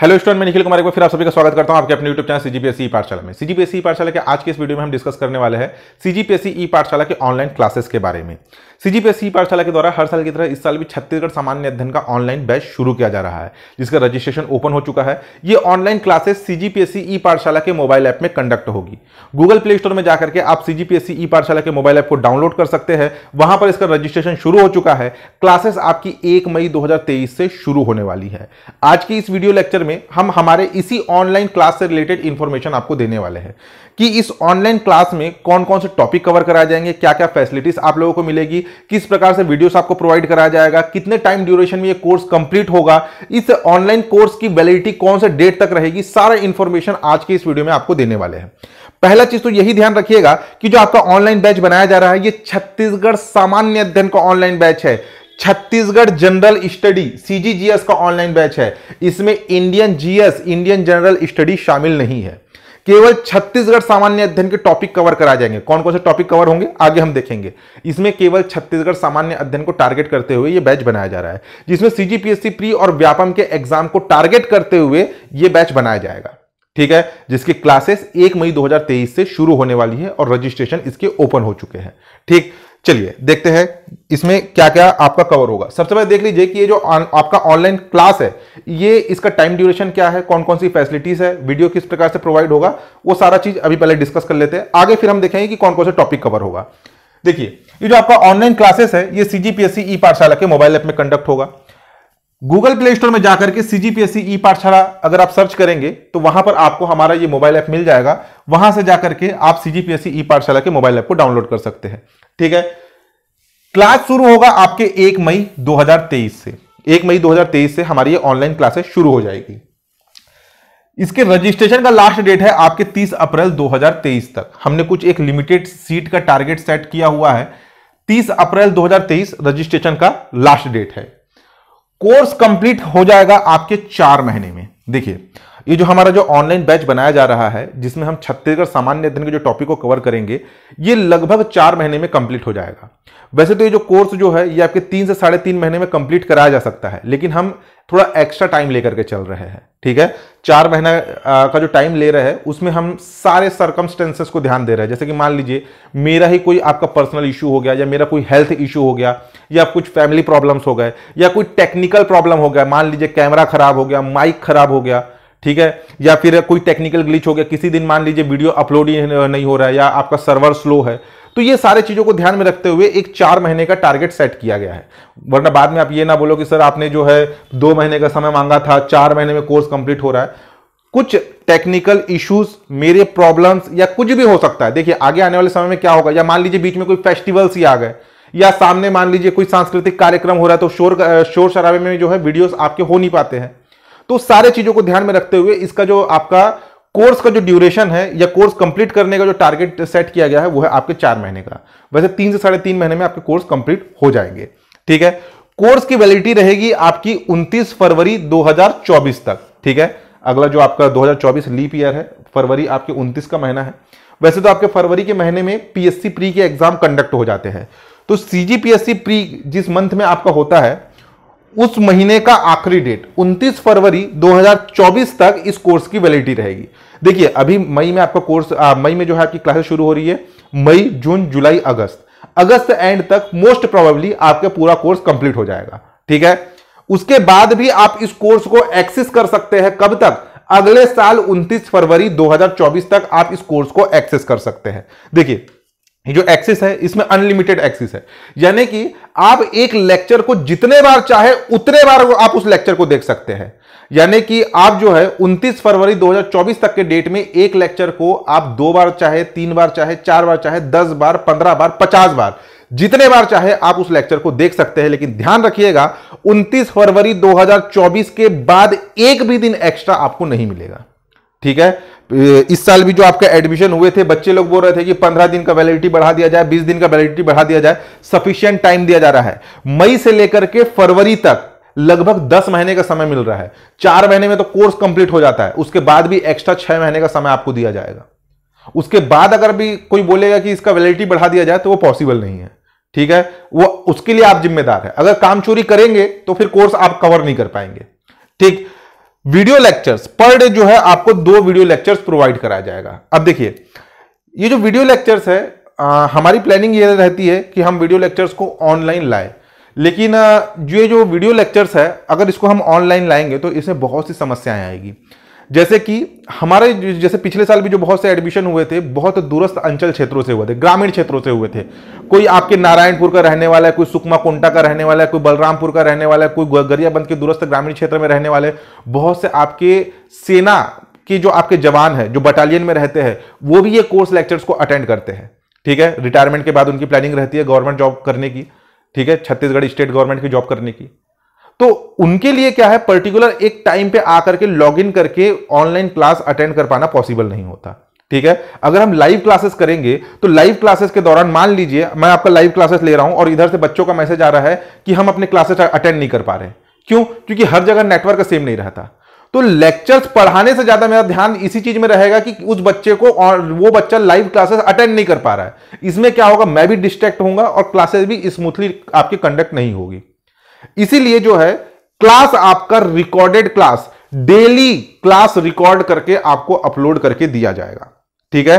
hello student मैं निखिल कुमार एक बार फिर आप सभी का स्वागत करता हूं आपके अपने यूट्यूब चैनल सीजीपीएसई e पाठशाला में ई e पाठशाला के आज के इस वीडियो में हम डिस्कस करने वाले हैं सीजीपीएसई ई e पाठशाला के ऑनलाइन क्लासेस के बारे में सीजीपीएसई पाठशाला के द्वारा हर साल की तरह इस साल भी छत्तीसगढ़ सामान्य अध्ययन का ऑनलाइन बैच शुरू किया जा रहा है जिसका रजिस्ट्रेशन ओपन हो चुका है ये ऑनलाइन क्लासेस सीजीपीएसई ई पाठशाला के मोबाइल ऐप में कंडक्ट होगी गूगल प्ले स्टोर में जाकर के आप सीजीपीएसई ई पाठशाला के मोबाइल ऐप को डाउनलोड कर सकते हैं वहां पर इसका रजिस्ट्रेशन शुरू हो चुका है क्लासेस आपकी एक मई दो से शुरू होने वाली है आज की इस वीडियो लेक्चर में हम हमारे इसी ऑनलाइन क्लास से रिलेटेड इन्फॉर्मेशन आपको देने वाले हैं कि इस ऑनलाइन क्लास में कौन कौन से टॉपिक कवर कराए जाएंगे क्या क्या फैसिलिटीज आप लोगों को मिलेगी किस प्रकार से वीडियोस आपको प्रोवाइड कराया जाएगा कितने टाइम ड्यूरेशन में ये कोर्स कंप्लीट होगा इस ऑनलाइन कोर्स की वैलिडिटी कौन से डेट तक रहेगी सारा इन्फॉर्मेशन आज के इस वीडियो में आपको देने वाले हैं पहला चीज तो यही ध्यान रखिएगा कि जो आपका ऑनलाइन बैच बनाया जा रहा है ये छत्तीसगढ़ सामान्य अध्ययन का ऑनलाइन बैच है छत्तीसगढ़ जनरल स्टडी सीजीजीएस का ऑनलाइन बैच है इसमें Indian GS Indian general study शामिल नहीं है केवल छत्तीसगढ़ सामान्य अध्ययन के टॉपिक कवर करा जाएंगे कौन कौन से टॉपिक कवर होंगे आगे हम देखेंगे इसमें केवल छत्तीसगढ़ सामान्य अध्ययन को टारगेट करते हुए यह बैच बनाया जा रहा है जिसमें सीजीपीएससी प्री और व्यापम के एग्जाम को टारगेट करते हुए यह बैच बनाया जाएगा ठीक है जिसकी क्लासेस एक मई 2023 से शुरू होने वाली है और रजिस्ट्रेशन इसके ओपन हो चुके हैं ठीक चलिए देखते हैं इसमें क्या क्या आपका कवर होगा सबसे पहले देख लीजिए कि ये जो आ, आपका ऑनलाइन क्लास है ये इसका टाइम ड्यूरेशन क्या है कौन कौन सी फैसिलिटीज है वीडियो किस प्रकार से प्रोवाइड होगा वो सारा चीज अभी पहले डिस्कस कर लेते हैं आगे फिर हम देखेंगे कि कौन कौन से टॉपिक कवर होगा देखिए ये जो आपका ऑनलाइन क्लासेस है ये सीजीपीएससी ई e पाठशाला के मोबाइल ऐप में कंडक्ट होगा गूगल प्ले स्टोर में जाकर के सीजीपीएससी ई पाठशाला अगर आप सर्च करेंगे तो वहां पर आपको हमारा ये मोबाइल ऐप मिल जाएगा वहां से जाकर के आप सीजीपीएससी ई पाठशाला के मोबाइल ऐप को डाउनलोड कर सकते हैं ठीक है क्लास शुरू होगा आपके एक मई 2023 से एक मई 2023 से हमारी ये ऑनलाइन क्लासेस शुरू हो जाएगी इसके रजिस्ट्रेशन का लास्ट डेट है आपके 30 अप्रैल 2023 तक हमने कुछ एक लिमिटेड सीट का टारगेट सेट किया हुआ है 30 अप्रैल 2023 रजिस्ट्रेशन का लास्ट डेट है कोर्स कंप्लीट हो जाएगा आपके चार महीने में देखिए ये जो हमारा जो ऑनलाइन बैच बनाया जा रहा है जिसमें हम छत्तीसगढ़ सामान्य अध्ययन के जो टॉपिक को कवर करेंगे ये लगभग चार महीने में कंप्लीट हो जाएगा वैसे तो ये जो कोर्स जो है ये आपके तीन से साढ़े तीन महीने में कंप्लीट कराया जा सकता है लेकिन हम थोड़ा एक्स्ट्रा टाइम लेकर के चल रहे हैं ठीक है चार महीना का जो टाइम ले रहे हैं उसमें हम सारे सर्कमस्टेंसेस को ध्यान दे रहे हैं जैसे कि मान लीजिए मेरा ही कोई आपका पर्सनल इशू हो गया या मेरा कोई हेल्थ इशू हो गया या कुछ फैमिली प्रॉब्लम्स हो गए या कोई टेक्निकल प्रॉब्लम हो गया मान लीजिए कैमरा खराब हो गया माइक खराब हो गया ठीक है या फिर कोई टेक्निकल ग्लिच हो गया किसी दिन मान लीजिए वीडियो अपलोड ही नहीं हो रहा है या आपका सर्वर स्लो है तो ये सारे चीज़ों को ध्यान में रखते हुए एक चार महीने का टारगेट सेट किया गया है वरना बाद में आप ये ना बोलो कि सर आपने जो है दो महीने का समय मांगा था चार महीने में कोर्स कंप्लीट हो रहा है कुछ टेक्निकल इश्यूज मेरे प्रॉब्लम्स या कुछ भी हो सकता है देखिए आगे आने वाले समय में क्या होगा या मान लीजिए बीच में कोई फेस्टिवल्स ही आ गए या सामने मान लीजिए कोई सांस्कृतिक कार्यक्रम हो रहा है तो शोर शोर शराबे में जो है वीडियोस आपके हो नहीं पाते हैं तो सारे चीज़ों को ध्यान में रखते हुए इसका जो आपका कोर्स का जो ड्यूरेशन है या कोर्स कंप्लीट करने का जो टारगेट सेट किया गया है वो है आपके चार महीने का वैसे तीन से साढ़े तीन महीने में आपके कोर्स कंप्लीट हो जाएंगे ठीक है कोर्स की वैलिडिटी रहेगी आपकी 29 फरवरी 2024 तक ठीक है अगला जो आपका 2024 लीप ईयर है फरवरी आपके 29 का महीना है वैसे तो आपके फरवरी के महीने में पीएससी प्री के एग्जाम कंडक्ट हो जाते हैं तो सीजीपीएससी प्री जिस मंथ में आपका होता है उस महीने का आखिरी डेट 29 फरवरी 2024 तक इस कोर्स की वैलिडिटी रहेगी देखिए अभी मई में आपका कोर्स मई में जो है आपकी क्लासेस शुरू हो रही है मई जून जुलाई अगस्त अगस्त एंड तक मोस्ट प्रोबेबली आपका पूरा कोर्स कंप्लीट हो जाएगा ठीक है उसके बाद भी आप इस कोर्स को एक्सेस कर सकते हैं कब तक अगले साल 29 फरवरी 2024 तक आप इस कोर्स को एक्सेस कर सकते हैं देखिए जो एक्सिस है इसमें अनलिमिटेड एक्सिस है यानी कि आप एक लेक्चर को जितने बार चाहे उतने बार आप उस लेक्चर को देख सकते हैं यानी कि आप जो है 29 फरवरी 2024 तक के डेट में एक लेक्चर को आप दो बार चाहे तीन बार चाहे चार बार चाहे दस बार पंद्रह बार पचास बार जितने बार चाहे आप उस लेक्चर को देख सकते हैं लेकिन ध्यान रखिएगा 29 फरवरी 2024 के बाद एक भी दिन एक्स्ट्रा आपको नहीं मिलेगा ठीक है इस साल भी जो आपका एडमिशन हुए थे बच्चे लोग बोल रहे थे कि पंद्रह दिन का वैलिडिटी बढ़ा दिया जाए बीस दिन का वैलिडिटी बढ़ा दिया जाए सफिशियंट टाइम दिया जा रहा है मई से लेकर के फरवरी तक लगभग दस महीने का समय मिल रहा है चार महीने में तो कोर्स कंप्लीट हो जाता है उसके बाद भी एक्स्ट्रा छह महीने का समय आपको दिया जाएगा उसके बाद अगर भी कोई बोलेगा कि इसका वैलिडिटी बढ़ा दिया जाए तो वो पॉसिबल नहीं है ठीक है वो उसके लिए आप जिम्मेदार है अगर काम चोरी करेंगे तो फिर कोर्स आप कवर नहीं कर पाएंगे ठीक वीडियो लेक्चर्स पर डे जो है आपको दो वीडियो लेक्चर्स प्रोवाइड कराया जाएगा अब देखिए ये जो वीडियो लेक्चर्स है आ, हमारी प्लानिंग ये रहती है कि हम वीडियो लेक्चर्स को ऑनलाइन लाए लेकिन ये जो वीडियो लेक्चर्स है अगर इसको हम ऑनलाइन लाएंगे तो इसमें बहुत सी समस्याएं आएगी जैसे कि हमारे जैसे पिछले साल भी जो बहुत से एडमिशन हुए थे बहुत दूरस्थ अंचल क्षेत्रों से हुए थे ग्रामीण क्षेत्रों से हुए थे कोई आपके नारायणपुर का रहने वाला है कोई सुकमा कोंटा का रहने वाला है कोई बलरामपुर का रहने वाला है कोई गरियाबंद के दूरस्थ ग्रामीण क्षेत्र में रहने वाले बहुत से आपके सेना के जो आपके जवान है जो बटालियन में रहते हैं वो भी ये कोर्स लेक्चर्स को अटेंड करते हैं ठीक है रिटायरमेंट के बाद उनकी प्लानिंग रहती है गवर्नमेंट जॉब करने की ठीक है छत्तीसगढ़ स्टेट गवर्नमेंट की जॉब करने की तो उनके लिए क्या है पर्टिकुलर एक टाइम पे आकर के लॉग इन करके ऑनलाइन क्लास अटेंड कर पाना पॉसिबल नहीं होता ठीक है अगर हम लाइव क्लासेस करेंगे तो लाइव क्लासेस के दौरान मान लीजिए मैं आपका लाइव क्लासेस ले रहा हूं और इधर से बच्चों का मैसेज आ रहा है कि हम अपने क्लासेस अटेंड नहीं कर पा रहे क्यों क्योंकि हर जगह नेटवर्क सेम नहीं रहता तो लेक्चर्स पढ़ाने से ज्यादा मेरा ध्यान इसी चीज में रहेगा कि उस बच्चे को और वो बच्चा लाइव क्लासेस अटेंड नहीं कर पा रहा है इसमें क्या होगा मैं भी डिस्ट्रैक्ट होऊंगा और क्लासेस भी स्मूथली आपकी कंडक्ट नहीं होगी इसीलिए जो है क्लास आपका recorded class daily class record करके आपको अपलोड करके दिया जाएगा ठीक है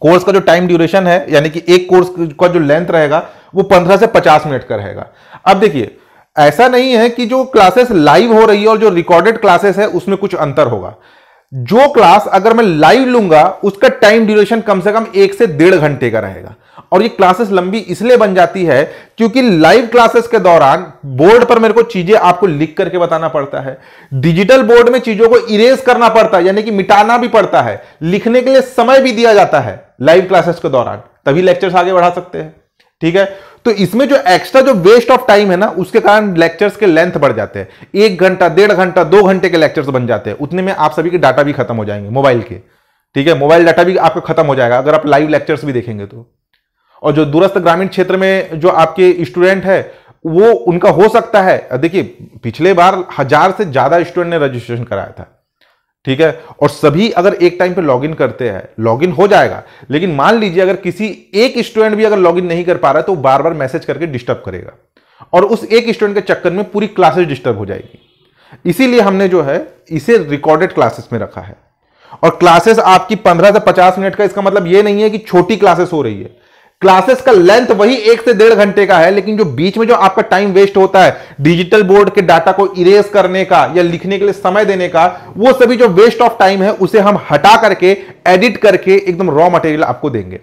कोर्स का जो टाइम ड्यूरेशन है यानी कि एक कोर्स का जो लेंथ रहेगा वो 15 से 50 मिनट का रहेगा अब देखिए ऐसा नहीं है कि जो क्लासेस लाइव हो रही है और जो रिकॉर्डेड क्लासेस है उसमें कुछ अंतर होगा जो क्लास अगर मैं लाइव लूंगा उसका टाइम ड्यूरेशन कम से कम एक से डेढ़ घंटे का रहेगा और ये क्लासेस लंबी इसलिए बन जाती है क्योंकि लाइव क्लासेस के दौरान बोर्ड पर मेरे को चीजें आपको लिख करके बताना पड़ता है डिजिटल बोर्ड में चीजों को इरेज करना पड़ता है यानी कि मिटाना भी पड़ता है लिखने के लिए समय भी दिया जाता है लाइव क्लासेस के दौरान तभी लेक्चर्स आगे बढ़ा सकते हैं ठीक है तो इसमें जो एक्स्ट्रा जो वेस्ट ऑफ टाइम है ना उसके कारण लेक्चर्स के लेंथ बढ़ जाते हैं एक घंटा डेढ़ घंटा दो घंटे के लेक्चर्स बन जाते हैं उतने में आप सभी के डाटा भी खत्म हो जाएंगे मोबाइल के ठीक है मोबाइल डाटा भी आपका खत्म हो जाएगा अगर आप लाइव लेक्चर्स भी देखेंगे तो और जो दूरस्थ ग्रामीण क्षेत्र में जो आपके स्टूडेंट है वो उनका हो सकता है देखिए पिछले बार हजार से ज्यादा स्टूडेंट ने रजिस्ट्रेशन कराया था ठीक है और सभी अगर एक टाइम पे लॉगिन करते हैं लॉगिन हो जाएगा लेकिन मान लीजिए अगर किसी एक स्टूडेंट भी अगर लॉगिन नहीं कर पा रहा है तो बार बार मैसेज करके डिस्टर्ब करेगा और उस एक स्टूडेंट के चक्कर में पूरी क्लासेस डिस्टर्ब हो जाएगी इसीलिए हमने जो है इसे रिकॉर्डेड क्लासेस में रखा है और क्लासेस आपकी पंद्रह से पचास मिनट का इसका मतलब यह नहीं है कि छोटी क्लासेस हो रही है क्लासेस का लेंथ वही एक से डेढ़ घंटे का है लेकिन जो बीच में जो आपका टाइम वेस्ट होता है डिजिटल बोर्ड के डाटा को इरेज करने का या लिखने के लिए समय देने का वो सभी जो वेस्ट ऑफ टाइम है उसे हम हटा करके एडिट करके एकदम रॉ मटेरियल आपको देंगे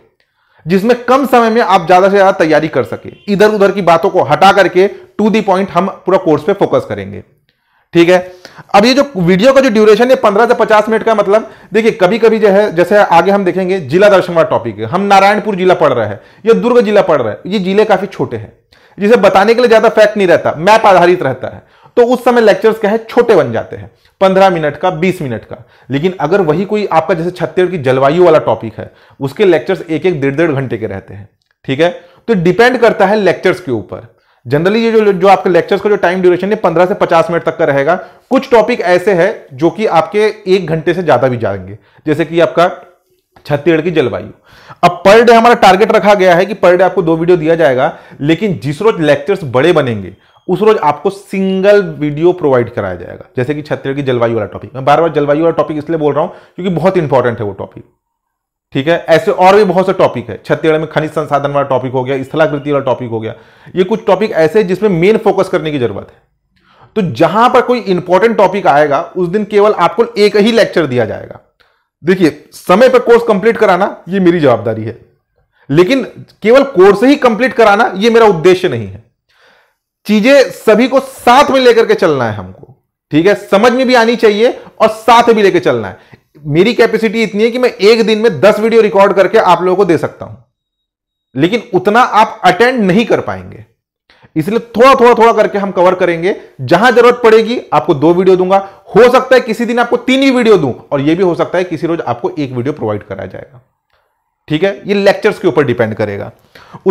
जिसमें कम समय में आप ज्यादा से ज्यादा तैयारी कर सके इधर उधर की बातों को हटा करके टू दी पॉइंट हम पूरा कोर्स पे फोकस करेंगे ठीक है अब ये जो वीडियो का जो ड्यूरेशन है पंद्रह से पचास मिनट का मतलब देखिए कभी कभी जो है जैसे आगे हम देखेंगे जिला दर्शन वाला टॉपिक है हम नारायणपुर जिला पढ़ रहे हैं या दुर्ग जिला पढ़ रहे हैं ये जिले काफी छोटे हैं जिसे बताने के लिए ज्यादा फैक्ट नहीं रहता मैप आधारित रहता है तो उस समय लेक्चर्स क्या है छोटे बन जाते हैं पंद्रह मिनट का बीस मिनट का लेकिन अगर वही कोई आपका जैसे छत्तीसगढ़ की जलवायु वाला टॉपिक है उसके लेक्चर्स एक एक डेढ़ डेढ़ घंटे के रहते हैं ठीक है तो डिपेंड करता है लेक्चर्स के ऊपर जनरली ये जो जो आपके लेक्चर्स का जो टाइम ड्यूरेशन है पंद्रह से पचास मिनट तक का रहेगा कुछ टॉपिक ऐसे हैं जो कि आपके एक घंटे से ज्यादा भी जाएंगे जैसे कि आपका छत्तीसगढ़ की जलवायु अब पर डे हमारा टारगेट रखा गया है कि पर डे आपको दो वीडियो दिया जाएगा लेकिन जिस रोज लेक्चर्स बड़े बनेंगे उस रोज आपको सिंगल वीडियो प्रोवाइड कराया जाएगा जैसे कि छत्तीसगढ़ की जलवायु वाला टॉपिक मैं बार बार जलवायु वाला टॉपिक इसलिए बोल रहा हूं क्योंकि बहुत इंपॉर्टेंट है वो टॉपिक ठीक है ऐसे और भी बहुत से टॉपिक है छत्तीसगढ़ में खनिज संसाधन वाला टॉपिक हो गया स्थलाकृति वाला टॉपिक हो गया ये कुछ टॉपिक ऐसे जिसमें मेन फोकस करने की जरूरत है तो जहां पर कोई इंपॉर्टेंट टॉपिक आएगा उस दिन केवल आपको एक ही लेक्चर दिया जाएगा देखिए समय पर कोर्स कंप्लीट कराना ये मेरी जवाबदारी है लेकिन केवल कोर्स ही कंप्लीट कराना ये मेरा उद्देश्य नहीं है चीजें सभी को साथ में लेकर के चलना है हमको ठीक है समझ में भी आनी चाहिए और साथ भी लेके चलना है मेरी कैपेसिटी इतनी है कि मैं एक दिन में दस वीडियो रिकॉर्ड करके आप लोगों को दे सकता हूं लेकिन उतना आप अटेंड नहीं कर पाएंगे इसलिए थोड़ा थोड़ा थोड़ा करके हम कवर करेंगे जहां जरूरत पड़ेगी आपको दो वीडियो दूंगा हो सकता है किसी दिन आपको तीन ही वीडियो दूं और यह भी हो सकता है किसी रोज आपको एक वीडियो प्रोवाइड कराया जाएगा ठीक है ये लेक्चर्स के ऊपर डिपेंड करेगा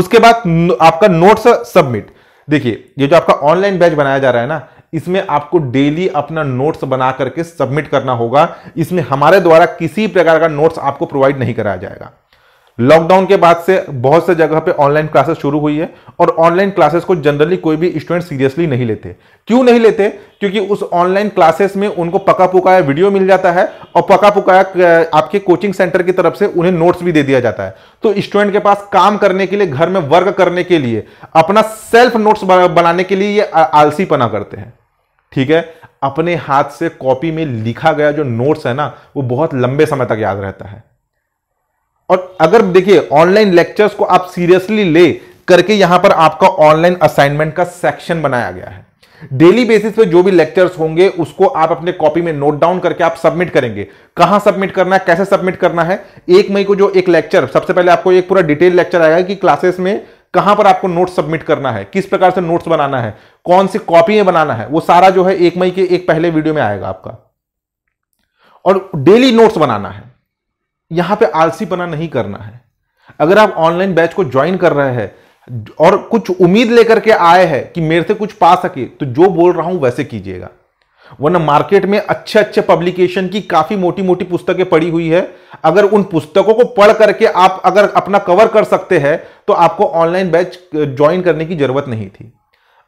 उसके बाद आपका नोट्स सबमिट देखिए ये जो आपका ऑनलाइन बैच बनाया जा रहा है ना इसमें आपको डेली अपना नोट्स बना करके सबमिट करना होगा इसमें हमारे द्वारा किसी प्रकार का नोट्स आपको प्रोवाइड नहीं कराया जाएगा लॉकडाउन के बाद से बहुत से जगह पे ऑनलाइन क्लासेस शुरू हुई है और ऑनलाइन क्लासेस को जनरली कोई भी स्टूडेंट सीरियसली नहीं लेते क्यों नहीं लेते क्योंकि उस ऑनलाइन क्लासेस में उनको पका पुकाया वीडियो मिल जाता है और पका पुकाया आपके कोचिंग सेंटर की तरफ से उन्हें नोट्स भी दे दिया जाता है तो स्टूडेंट के पास काम करने के लिए घर में वर्क करने के लिए अपना सेल्फ नोट्स बनाने के लिए ये आलसीपना करते हैं ठीक है अपने हाथ से कॉपी में लिखा गया जो नोट्स है ना वो बहुत लंबे समय तक याद रहता है और अगर देखिए ऑनलाइन लेक्चर्स को आप सीरियसली ले करके यहां पर आपका ऑनलाइन असाइनमेंट का सेक्शन बनाया गया है डेली बेसिस पे जो भी लेक्चर्स होंगे उसको आप अपने कॉपी में नोट डाउन करके आप सबमिट करेंगे कहां सबमिट करना है कैसे सबमिट करना है एक मई को जो एक लेक्चर सबसे पहले आपको एक पूरा डिटेल लेक्चर आएगा कि क्लासेस में कहां पर आपको नोट सबमिट करना है किस प्रकार से नोट्स बनाना है कौन सी कॉपी बनाना है वो सारा जो है एक मई के एक पहले वीडियो में आएगा आपका और डेली नोट्स बनाना है यहां पे आलसी बना नहीं करना है अगर आप ऑनलाइन बैच को ज्वाइन कर रहे हैं और कुछ उम्मीद लेकर के आए हैं कि मेरे से कुछ पा सके तो जो बोल रहा हूं वैसे कीजिएगा वरना मार्केट में अच्छे अच्छे पब्लिकेशन की काफी मोटी मोटी पुस्तकें पड़ी हुई है अगर उन पुस्तकों को पढ़ करके आप अगर अपना कवर कर सकते हैं तो आपको ऑनलाइन बैच ज्वाइन करने की जरूरत नहीं थी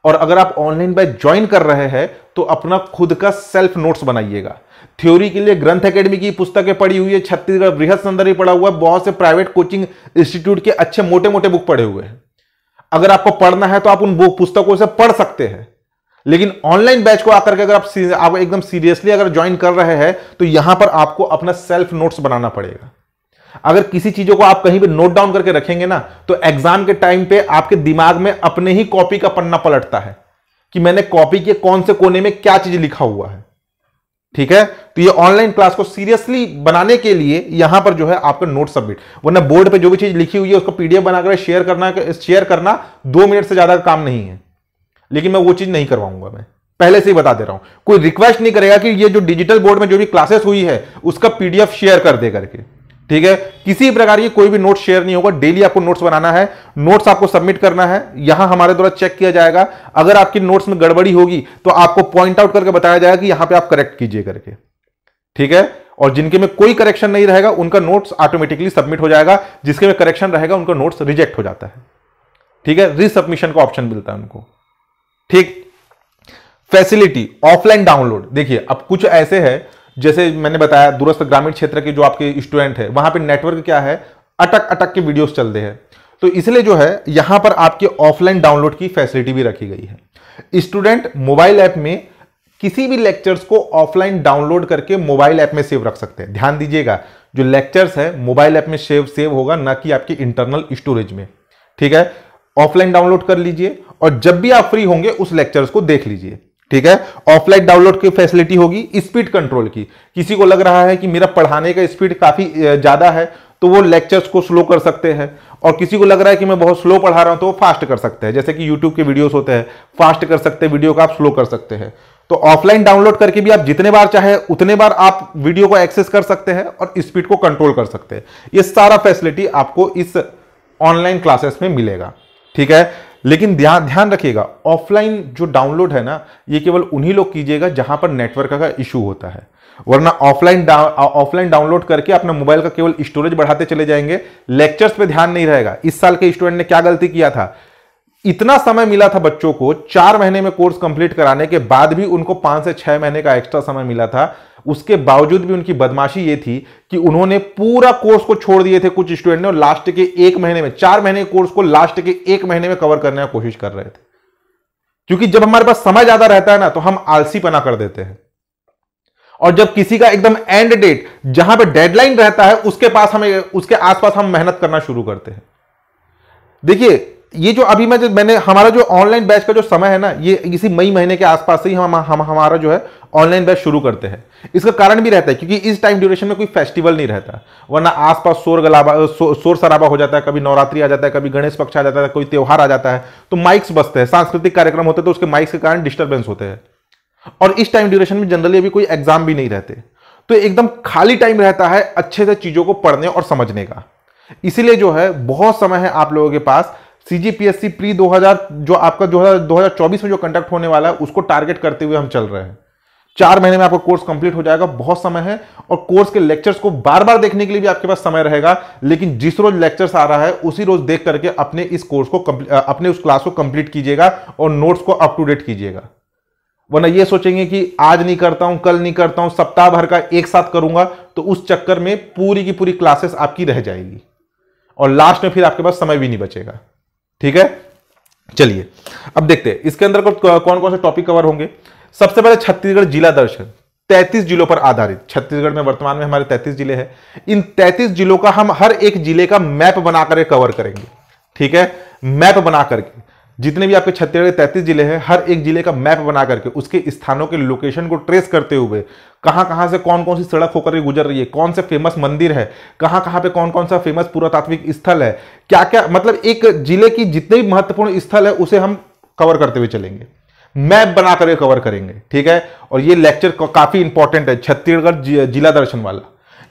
और अगर आप ऑनलाइन बैच ज्वाइन कर रहे हैं तो अपना खुद का सेल्फ नोट्स बनाइएगा थ्योरी के लिए ग्रंथ एकेडमी की पुस्तकें पढ़ी हुई है छत्तीसगढ़ बृहद सौंदर्य पढ़ा हुआ है बहुत से प्राइवेट कोचिंग इंस्टीट्यूट के अच्छे मोटे मोटे बुक पढ़े हुए हैं अगर आपको पढ़ना है तो आप उन बुक पुस्तकों से पढ़ सकते हैं लेकिन ऑनलाइन बैच को आकर के अगर आप आप एकदम सीरियसली अगर ज्वाइन कर रहे हैं तो यहां पर आपको अपना सेल्फ नोट्स बनाना पड़ेगा अगर किसी चीजों को आप कहीं पे नोट डाउन करके रखेंगे ना तो एग्जाम के टाइम पे आपके दिमाग में अपने ही कॉपी का पन्ना पलटता है कि मैंने कॉपी के कौन से कोने में क्या चीज लिखा हुआ है ठीक है तो ये ऑनलाइन क्लास को सीरियसली बनाने के लिए यहां पर जो है आपका नोट सबमिट वरना बोर्ड पे जो भी चीज लिखी हुई है उसको पीडीएफ बनाकर शेयर करना शेयर करना दो मिनट से ज्यादा काम नहीं है लेकिन मैं वो चीज़ नहीं करवाऊंगा मैं पहले से ही बता दे रहा हूं कोई रिक्वेस्ट नहीं करेगा कि ये जो डिजिटल बोर्ड में जो भी क्लासेस हुई है उसका पीडीएफ शेयर कर दे करके ठीक है किसी प्रकार की कोई भी नोट शेयर नहीं होगा डेली आपको नोट्स बनाना है नोट्स आपको सबमिट करना है यहां हमारे द्वारा चेक किया जाएगा अगर आपकी नोट्स में गड़बड़ी होगी तो आपको पॉइंट आउट करके बताया जाएगा कि यहां पर आप करेक्ट कीजिए करके ठीक है और जिनके में कोई करेक्शन नहीं रहेगा उनका नोट्स ऑटोमेटिकली सबमिट हो जाएगा जिसके में करेक्शन रहेगा उनका नोट्स रिजेक्ट हो जाता है ठीक है रिसबमिशन का ऑप्शन मिलता है उनको ठीक फैसिलिटी ऑफलाइन डाउनलोड देखिए अब कुछ ऐसे है जैसे मैंने बताया दूरस्थ ग्रामीण क्षेत्र के जो आपके स्टूडेंट है वहां पे नेटवर्क क्या है अटक अटक के वीडियोस चलते हैं तो इसलिए जो है यहां पर आपके ऑफलाइन डाउनलोड की फैसिलिटी भी रखी गई है स्टूडेंट मोबाइल ऐप में किसी भी लेक्चर्स को ऑफलाइन डाउनलोड करके मोबाइल ऐप में सेव रख सकते हैं ध्यान दीजिएगा जो लेक्चर्स है मोबाइल ऐप में सेव सेव होगा ना कि आपके इंटरनल स्टोरेज में ठीक है ऑफलाइन डाउनलोड कर लीजिए और जब भी आप फ्री होंगे उस लेक्चर्स को देख लीजिए ठीक है ऑफलाइन डाउनलोड की फैसिलिटी होगी स्पीड कंट्रोल की किसी को लग रहा है कि मेरा पढ़ाने का स्पीड काफ़ी ज़्यादा है तो वो लेक्चर्स को स्लो कर सकते हैं और किसी को लग रहा है कि मैं बहुत स्लो पढ़ा रहा हूं तो वो फास्ट कर सकते हैं जैसे कि यूट्यूब के वीडियोस होते हैं फास्ट कर सकते हैं वीडियो को आप स्लो कर सकते हैं तो ऑफलाइन डाउनलोड करके भी आप जितने बार चाहे उतने बार आप वीडियो को एक्सेस कर सकते हैं और स्पीड को कंट्रोल कर सकते हैं ये सारा फैसिलिटी आपको इस ऑनलाइन क्लासेस में मिलेगा ठीक है लेकिन ध्यान ध्यान रखिएगा ऑफलाइन जो डाउनलोड है ना ये केवल उन्हीं लोग कीजिएगा जहां पर नेटवर्क का इशू होता है वरना ऑफलाइन ऑफलाइन डाउनलोड करके अपना मोबाइल का केवल स्टोरेज बढ़ाते चले जाएंगे लेक्चर्स पे ध्यान नहीं रहेगा इस साल के स्टूडेंट ने क्या गलती किया था इतना समय मिला था बच्चों को चार महीने में कोर्स कंप्लीट कराने के बाद भी उनको पांच से छह महीने का एक्स्ट्रा समय मिला था उसके बावजूद भी उनकी बदमाशी ये थी कि उन्होंने पूरा कोर्स को छोड़ दिए थे कुछ स्टूडेंट ने और लास्ट के एक महीने में चार महीने के कोर्स को लास्ट के एक महीने में कवर करने की कोशिश कर रहे थे क्योंकि जब हमारे पास समय ज्यादा रहता है ना तो हम आलसीपना कर देते हैं और जब किसी का एकदम एंड डेट जहां पे डेडलाइन रहता है उसके पास हमें उसके आसपास हम मेहनत करना शुरू करते हैं देखिए ये जो अभी मैं जो मैंने हमारा जो ऑनलाइन बैच का जो समय है ना ये इसी मई महीने के आसपास से ही हम, हम हमारा जो है ऑनलाइन बैच शुरू करते हैं इसका कारण भी रहता है क्योंकि इस टाइम ड्यूरेशन में कोई फेस्टिवल नहीं रहता वरना आसपास शोर गलाबा शोर सो, शराबा हो जाता है कभी नवरात्रि आ जाता है कभी गणेश पक्ष आ जाता है कोई त्यौहार आ जाता है तो माइक्स बसते हैं सांस्कृतिक कार्यक्रम होते हैं तो उसके माइक्स के कारण डिस्टर्बेंस होते हैं और इस टाइम ड्यूरेशन में जनरली अभी कोई एग्जाम भी नहीं रहते तो एकदम खाली टाइम रहता है अच्छे से चीज़ों को पढ़ने और समझने का इसीलिए जो है बहुत समय है आप लोगों के पास सीजीपीएससी प्री 2000 जो आपका जो 2024 में जो कंडक्ट होने वाला है उसको टारगेट करते हुए हम चल रहे हैं चार महीने में आपका कोर्स कंप्लीट हो जाएगा बहुत समय है और कोर्स के लेक्चर्स को बार बार देखने के लिए भी आपके पास समय रहेगा लेकिन जिस रोज लेक्चर्स आ रहा है उसी रोज देख करके अपने इस कोर्स को अपने उस क्लास को कंप्लीट कीजिएगा और नोट्स को अप टू डेट कीजिएगा वरना ये सोचेंगे कि आज नहीं करता हूं कल नहीं करता हूं सप्ताह भर का एक साथ करूंगा तो उस चक्कर में पूरी की पूरी क्लासेस आपकी रह जाएगी और लास्ट में फिर आपके पास समय भी नहीं बचेगा ठीक है चलिए अब देखते हैं इसके अंदर कौन कौन से टॉपिक कवर होंगे सबसे पहले छत्तीसगढ़ जिला दर्शन 33 जिलों पर आधारित छत्तीसगढ़ में वर्तमान में हमारे 33 जिले हैं इन 33 जिलों का हम हर एक जिले का मैप बनाकर कवर करेंगे ठीक है मैप बना करके जितने भी आपके छत्तीसगढ़ तैंतीस जिले हैं हर एक जिले का मैप बना करके उसके स्थानों के लोकेशन को ट्रेस करते हुए कहाँ कहाँ से कौन कौन सी सड़क होकर के गुजर रही है कौन से फेमस मंदिर है कहाँ कहाँ पे कौन कौन सा फेमस पुरातात्विक स्थल है क्या क्या मतलब एक जिले की जितने भी महत्वपूर्ण स्थल है उसे हम कवर करते हुए चलेंगे मैप बना करके कवर करेंगे ठीक है और ये लेक्चर काफ़ी इंपॉर्टेंट है छत्तीसगढ़ जिला दर्शन वाला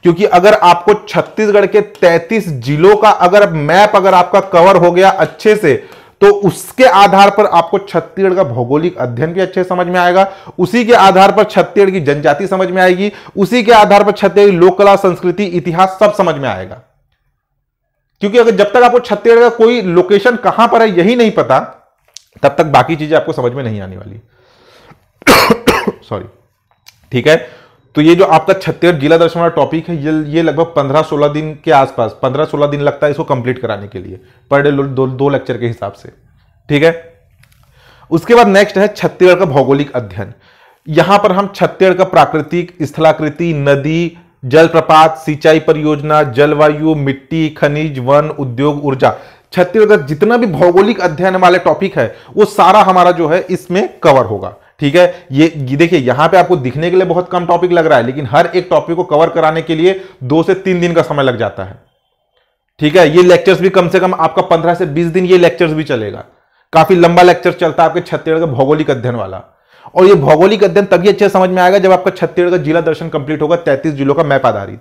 क्योंकि अगर आपको छत्तीसगढ़ के 33 जिलों का अगर मैप अगर आपका कवर हो गया अच्छे से तो उसके आधार पर आपको छत्तीसगढ़ का भौगोलिक अध्ययन भी अच्छे समझ में आएगा उसी के आधार पर छत्तीसगढ़ की जनजाति समझ में आएगी उसी के आधार पर छत्तीसगढ़ की लोक कला संस्कृति इतिहास सब समझ में आएगा क्योंकि अगर जब तक आपको छत्तीसगढ़ का कोई लोकेशन कहां पर है यही नहीं पता तब तक बाकी चीजें आपको समझ में नहीं आने वाली सॉरी ठीक है तो ये जो आपका छत्तीस जिला दर्शन वाला टॉपिक है ये ये लगभग 15-16 दिन के आसपास 15-16 दिन लगता है इसको कंप्लीट कराने के लिए पर डे दो, दो लेक्चर के हिसाब से ठीक है उसके बाद नेक्स्ट है छत्तीसगढ़ का भौगोलिक अध्ययन यहां पर हम छत्तीसगढ़ का प्राकृतिक स्थलाकृति नदी जलप्रपात सिंचाई परियोजना जलवायु मिट्टी खनिज वन उद्योग ऊर्जा छत्तीसगढ़ जितना भी भौगोलिक अध्ययन वाले टॉपिक है वो सारा हमारा जो है इसमें कवर होगा ठीक है ये, देखिए यहां पे आपको दिखने के लिए बहुत कम टॉपिक लग रहा है लेकिन हर एक टॉपिक को कवर कराने के लिए दो से तीन दिन का समय लग जाता है ठीक है ये लेक्चर्स भी कम से कम आपका पंद्रह से बीस दिन ये लेक्चर्स भी चलेगा काफी लंबा लेक्चर चलता है आपके छत्तीसगढ़ का भौगोलिक अध्ययन वाला और ये भौगोलिक अध्ययन तभी अच्छे समझ में आएगा जब आपका छत्तीसगढ़ का जिला दर्शन कंप्लीट होगा तैतीस जिलों का मैप आधारित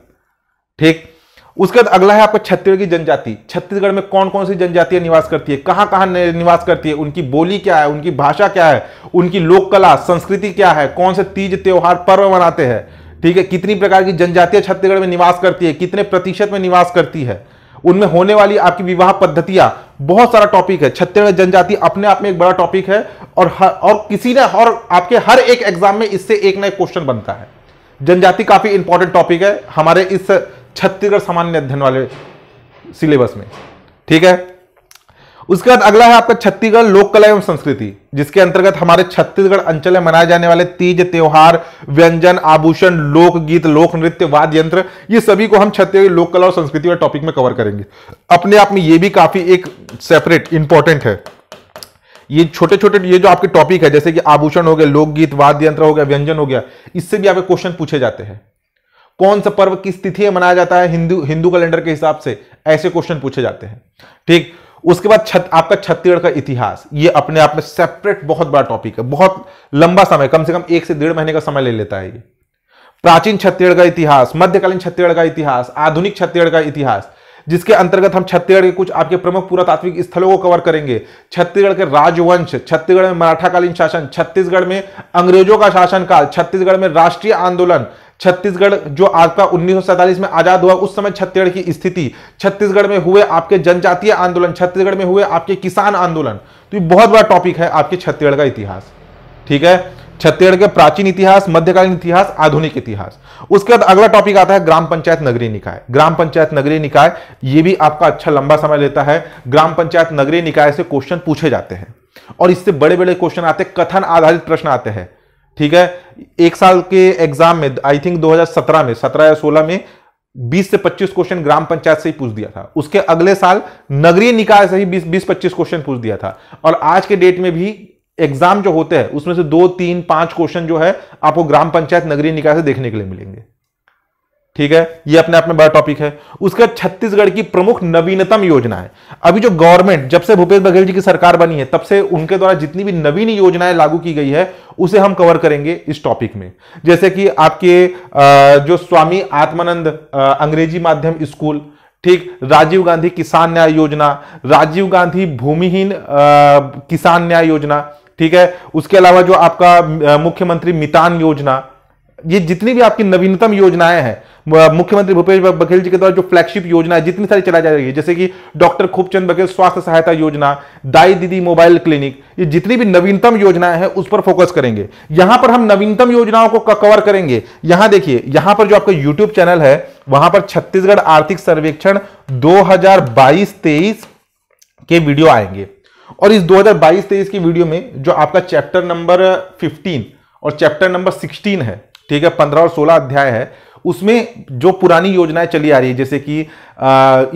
ठीक उसके बाद अगला है आपका छत्तीसगढ़ की जनजाति छत्तीसगढ़ में कौन कौन सी जनजातियां निवास करती है कहां कहां निवास करती है उनकी बोली क्या है उनकी भाषा क्या है उनकी लोक कला संस्कृति क्या है कौन से तीज त्योहार पर्व मनाते हैं ठीक है कितनी प्रकार की जनजातियां छत्तीसगढ़ में निवास करती है कितने प्रतिशत में निवास करती है उनमें होने वाली आपकी विवाह पद्धतियां बहुत सारा टॉपिक है छत्तीसगढ़ जनजाति अपने आप में एक बड़ा टॉपिक है और हर और किसी ने और आपके हर एक एग्जाम में इससे एक ना एक क्वेश्चन बनता है जनजाति काफी इंपॉर्टेंट टॉपिक है हमारे इस छत्तीसगढ़ सामान्य अध्ययन वाले सिलेबस में ठीक है उसके बाद अगला है आपका छत्तीसगढ़ लोक कला एवं संस्कृति जिसके अंतर्गत हमारे छत्तीसगढ़ अंचल में मनाए जाने वाले तीज त्योहार व्यंजन आभूषण लोकगीत लोक नृत्य वाद्य यंत्र ये सभी को हम छत्तीसगढ़ लोक कला और संस्कृति वाले टॉपिक में कवर करेंगे अपने आप में ये भी काफी एक सेपरेट इंपॉर्टेंट है ये छोटे छोटे ये जो आपके टॉपिक है जैसे कि आभूषण हो गए लोकगीत वाद्य यंत्र हो गया व्यंजन हो गया इससे भी आपके क्वेश्चन पूछे जाते हैं कौन सा पर्व किस तिथि में मनाया जाता है हिंदू हिंदू कैलेंडर के हिसाब से ऐसे क्वेश्चन पूछे जाते हैं ठीक उसके बाद छत आपका छत्तीसगढ़ का इतिहास ये अपने आप में सेपरेट बहुत बड़ा टॉपिक है बहुत लंबा समय कम से कम एक से डेढ़ महीने का समय ले लेता है ये प्राचीन छत्तीसगढ़ का इतिहास मध्यकालीन छत्तीसगढ़ का इतिहास आधुनिक छत्तीसगढ़ का इतिहास जिसके अंतर्गत हम छत्तीसगढ़ के कुछ आपके प्रमुख पुरातात्विक स्थलों को कवर करेंगे छत्तीसगढ़ के राजवंश छत्तीसगढ़ में मराठाकालीन शासन छत्तीसगढ़ में अंग्रेजों का शासनकाल छत्तीसगढ़ में राष्ट्रीय आंदोलन छत्तीसगढ़ जो आपका उन्नीस में आजाद हुआ उस समय छत्तीसगढ़ की स्थिति छत्तीसगढ़ में हुए आपके जनजातीय आंदोलन छत्तीसगढ़ में हुए आपके किसान आंदोलन तो ये बहुत बड़ा टॉपिक है आपके छत्तीसगढ़ का इतिहास ठीक है छत्तीसगढ़ के प्राचीन इतिहास मध्यकालीन इतिहास आधुनिक इतिहास उसके बाद अगला टॉपिक आता है ग्राम पंचायत नगरीय निकाय ग्राम पंचायत नगरीय निकाय ये भी आपका अच्छा लंबा समय लेता है ग्राम पंचायत नगरीय निकाय से क्वेश्चन पूछे जाते हैं और इससे बड़े बड़े क्वेश्चन आते हैं कथन आधारित प्रश्न आते हैं ठीक है एक साल के एग्जाम में आई थिंक 2017 में 17 या 16 में 20 से 25 क्वेश्चन ग्राम पंचायत से ही पूछ दिया था उसके अगले साल नगरीय निकाय से ही 20 20 25 क्वेश्चन पूछ दिया था और आज के डेट में भी एग्जाम जो होते हैं उसमें से दो तीन पांच क्वेश्चन जो है आपको ग्राम पंचायत नगरीय निकाय से देखने के लिए मिलेंगे ठीक है ये अपने आप में बड़ा टॉपिक है उसके बाद छत्तीसगढ़ की प्रमुख नवीनतम योजना है अभी जो गवर्नमेंट जब से भूपेश बघेल जी की सरकार बनी है तब से उनके द्वारा जितनी भी नवीन योजनाएं लागू की गई है उसे हम कवर करेंगे इस टॉपिक में जैसे कि आपके जो स्वामी आत्मानंद अंग्रेजी माध्यम स्कूल ठीक राजीव गांधी किसान न्याय योजना राजीव गांधी भूमिहीन किसान न्याय योजना ठीक है उसके अलावा जो आपका मुख्यमंत्री मितान योजना ये जितनी भी आपकी नवीनतम योजनाएं हैं मुख्यमंत्री भूपेश बघेल जी के द्वारा जो फ्लैगशिप योजना है जितनी सारी चलाई जा रही है जैसे कि डॉक्टर खूबचंद बघेल स्वास्थ्य सहायता योजना दाई दीदी मोबाइल क्लिनिक ये जितनी भी नवीनतम योजनाएं हैं उस पर फोकस करेंगे यहां पर हम नवीनतम योजनाओं को कवर करेंगे यहां देखिए यहां पर जो आपका यूट्यूब चैनल है वहां पर छत्तीसगढ़ आर्थिक सर्वेक्षण दो हजार के वीडियो आएंगे और इस दो हजार की वीडियो में जो आपका चैप्टर नंबर फिफ्टीन और चैप्टर नंबर सिक्सटीन है ठीक है पंद्रह और सोलह अध्याय है उसमें जो पुरानी योजनाएं चली आ रही है जैसे कि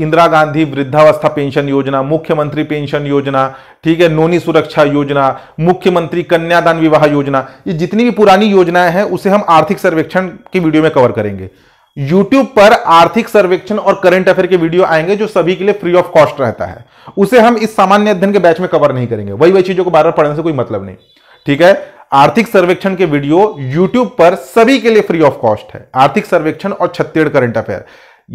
इंदिरा गांधी वृद्धावस्था पेंशन योजना मुख्यमंत्री पेंशन योजना ठीक है नोनी सुरक्षा योजना मुख्यमंत्री कन्यादान विवाह योजना ये जितनी भी पुरानी योजनाएं हैं उसे हम आर्थिक सर्वेक्षण के वीडियो में कवर करेंगे यूट्यूब पर आर्थिक सर्वेक्षण और करंट अफेयर के वीडियो आएंगे जो सभी के लिए फ्री ऑफ कॉस्ट रहता है उसे हम इस सामान्य अध्ययन के बैच में कवर नहीं करेंगे वही वही चीजों को बार बार पढ़ने से कोई मतलब नहीं ठीक है आर्थिक सर्वेक्षण के वीडियो यूट्यूब पर सभी के लिए फ्री ऑफ कॉस्ट है आर्थिक सर्वेक्षण और छत्तीसगढ़ करंट अफेयर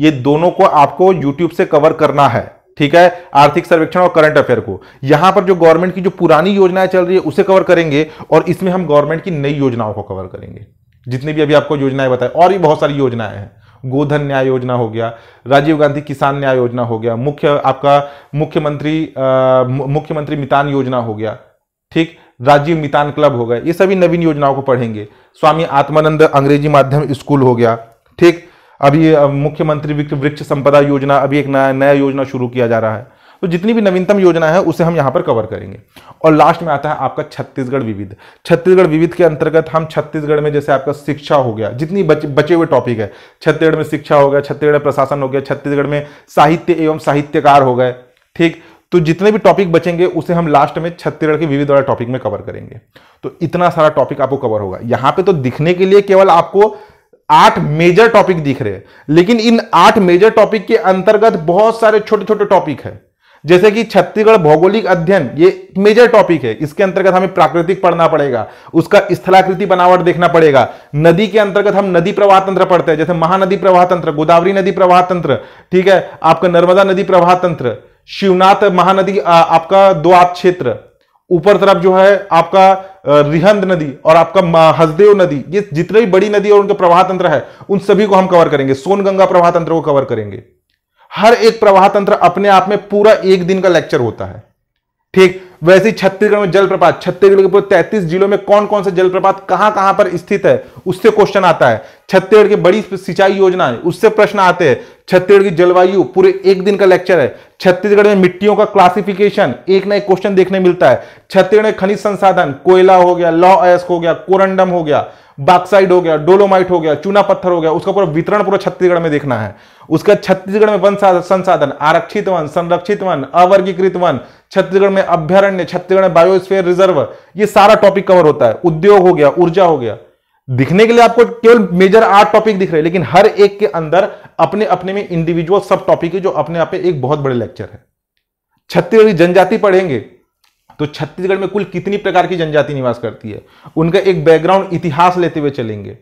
ये दोनों को आपको यूट्यूब से कवर करना है ठीक है आर्थिक सर्वेक्षण और करंट अफेयर को यहां पर जो गवर्नमेंट की जो पुरानी योजनाएं चल रही है उसे कवर करेंगे और इसमें हम गवर्नमेंट की नई योजनाओं को कवर करेंगे जितनी भी अभी आपको योजनाएं बताए और भी बहुत सारी योजनाएं हैं गोधन न्याय योजना हो गया राजीव गांधी किसान न्याय योजना हो गया मुख्य आपका मुख्यमंत्री मुख्यमंत्री मितान योजना हो गया ठीक राजीव मितान क्लब हो गए ये सभी नवीन योजनाओं को पढ़ेंगे स्वामी आत्मानंद अंग्रेजी माध्यम स्कूल हो गया ठीक अभी मुख्यमंत्री वृक्ष संपदा योजना अभी एक नया नया योजना शुरू किया जा रहा है तो जितनी भी नवीनतम योजना है उसे हम यहाँ पर कवर करेंगे और लास्ट में आता है आपका छत्तीसगढ़ विविध छत्तीसगढ़ विविध के अंतर्गत हम छत्तीसगढ़ में जैसे आपका शिक्षा हो गया जितनी बच, बचे हुए टॉपिक है छत्तीसगढ़ में शिक्षा हो गया छत्तीसगढ़ प्रशासन हो गया छत्तीसगढ़ में साहित्य एवं साहित्यकार हो गए ठीक तो जितने भी टॉपिक बचेंगे उसे हम लास्ट में छत्तीसगढ़ के विविध वाला टॉपिक में कवर करेंगे तो इतना सारा टॉपिक आपको कवर होगा यहां पे तो दिखने के लिए केवल आपको आठ मेजर टॉपिक दिख रहे हैं लेकिन इन आठ मेजर टॉपिक के अंतर्गत बहुत सारे छोटे छोटे टॉपिक है जैसे कि छत्तीसगढ़ भौगोलिक अध्ययन ये मेजर टॉपिक है इसके अंतर्गत हमें प्राकृतिक पढ़ना पड़ेगा उसका स्थलाकृति बनावट देखना पड़ेगा नदी के अंतर्गत हम नदी प्रवाह तंत्र पढ़ते हैं जैसे महानदी प्रवाह तंत्र गोदावरी नदी प्रवाह तंत्र ठीक है आपका नर्मदा नदी प्रवाह तंत्र शिवनाथ महानदी आपका दो आप क्षेत्र ऊपर तरफ जो है आपका रिहंद नदी और आपका हसदेव नदी ये जितने भी बड़ी नदी और उनके प्रवाह तंत्र है उन सभी को हम कवर करेंगे सोनगंगा प्रवाह तंत्र को कवर करेंगे हर एक प्रवाह तंत्र अपने आप में पूरा एक दिन का लेक्चर होता है ठीक वैसे छत्तीसगढ़ में जलप्रपात छत्तीसगढ़ के पूरे तैतीस जिलों में कौन कौन से जलप्रपात कहां कहां पर स्थित है उससे क्वेश्चन आता है छत्तीसगढ़ की बड़ी सिंचाई योजना है उससे प्रश्न आते हैं छत्तीसगढ़ की जलवायु पूरे एक दिन का लेक्चर है छत्तीसगढ़ में मिट्टियों का क्लासिफिकेशन एक ना एक क्वेश्चन देखने मिलता है छत्तीसगढ़ में खनिज संसाधन कोयला हो गया लॉ अयस्क हो गया कोरंडम हो गया बाक्साइड हो गया डोलोमाइट हो गया चूना पत्थर हो गया उसका पूरा वितरण पूरा छत्तीसगढ़ में देखना है उसका छत्तीसगढ़ में वन संसाधन आरक्षित वन संरक्षित वन अवर्गीकृत वन छत्तीसगढ़ में अभ्यारण्य छत्तीसगढ़ में बायोस्फीयर रिजर्व ये सारा टॉपिक कवर होता है उद्योग हो गया ऊर्जा हो गया दिखने के लिए आपको केवल मेजर आठ टॉपिक दिख रहे हैं लेकिन हर एक के अंदर अपने अपने में इंडिविजुअल सब टॉपिक है जो अपने आप में एक बहुत बड़े लेक्चर है छत्तीसगढ़ की जनजाति पढ़ेंगे तो छत्तीसगढ़ में कुल कितनी प्रकार की जनजाति निवास करती है उनका एक बैकग्राउंड इतिहास लेते हुए चलेंगे